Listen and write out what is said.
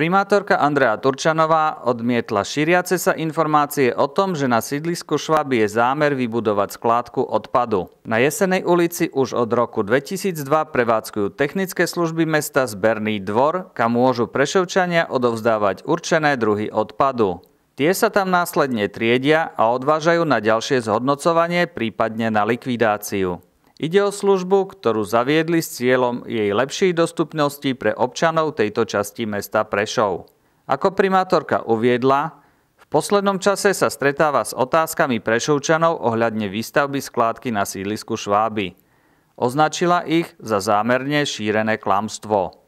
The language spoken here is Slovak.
Primátorka Andrea Turčanová odmietla šíriace sa informácie o tom, že na sídlisku Švaby je zámer vybudovať skládku odpadu. Na Jesenej ulici už od roku 2002 prevádzkujú technické služby mesta Zberný dvor, kam môžu prešovčania odovzdávať určené druhy odpadu. Tie sa tam následne triedia a odvážajú na ďalšie zhodnocovanie, prípadne na likvidáciu. Ide o službu, ktorú zaviedli s cieľom jej lepšej dostupnosti pre občanov tejto časti mesta Prešov. Ako primátorka uviedla, v poslednom čase sa stretáva s otázkami Prešovčanov ohľadne výstavby skládky na sídlisku Šváby. Označila ich za zámerne šírené klamstvo.